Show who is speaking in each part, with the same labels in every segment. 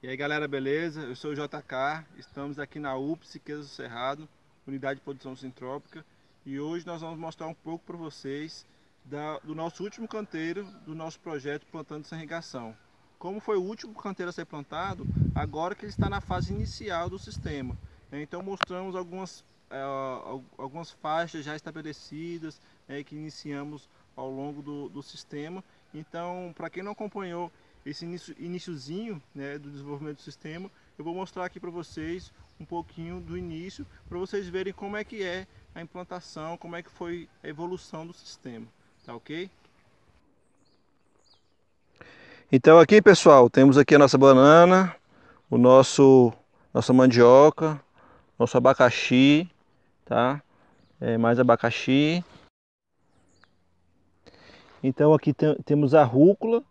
Speaker 1: E aí galera, beleza? Eu sou o JK, estamos aqui na UPS Siqueza do Cerrado, Unidade de Produção Sintrópica, e hoje nós vamos mostrar um pouco para vocês da, do nosso último canteiro do nosso projeto Plantando Sem Irrigação. Como foi o último canteiro a ser plantado, agora que ele está na fase inicial do sistema. Né, então mostramos algumas, é, algumas faixas já estabelecidas né, que iniciamos ao longo do, do sistema. Então, para quem não acompanhou esse início, né, do desenvolvimento do sistema, eu vou mostrar aqui para vocês um pouquinho do início, para vocês verem como é que é a implantação, como é que foi a evolução do sistema, tá ok? Então aqui pessoal, temos aqui a nossa banana, o nosso nossa mandioca, nosso abacaxi, tá? É, mais abacaxi. Então aqui temos a rúcula,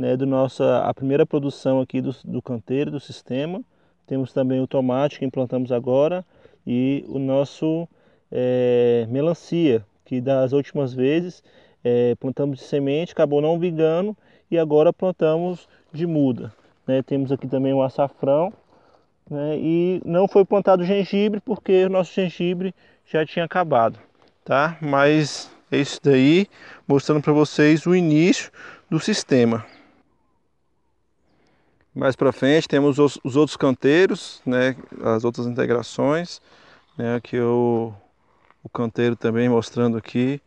Speaker 1: né, do nossa a primeira produção aqui do, do canteiro do sistema. Temos também o tomate que implantamos agora e o nosso é, melancia que das últimas vezes é, plantamos de semente, acabou não vingando e agora plantamos de muda. Né? Temos aqui também o açafrão né? e não foi plantado gengibre porque o nosso gengibre já tinha acabado, tá? Mas é isso daí, mostrando para vocês o início do sistema. Mais para frente temos os, os, outros canteiros, né, as outras integrações, né, aqui o, o canteiro também mostrando aqui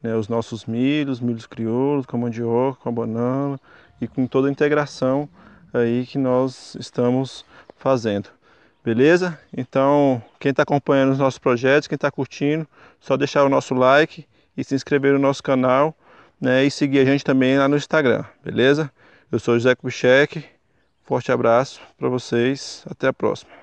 Speaker 1: né, os nossos milhos, milhos crioulos, com a mandioca, com a banana e com toda a integração aí que nós estamos fazendo. Beleza? Então, quem está acompanhando os nossos projetos, quem está curtindo, só deixar o nosso like e se inscrever no nosso canal né, e seguir a gente também lá no Instagram, beleza? Eu sou José Kubitschek Forte abraço para vocês, até a próxima.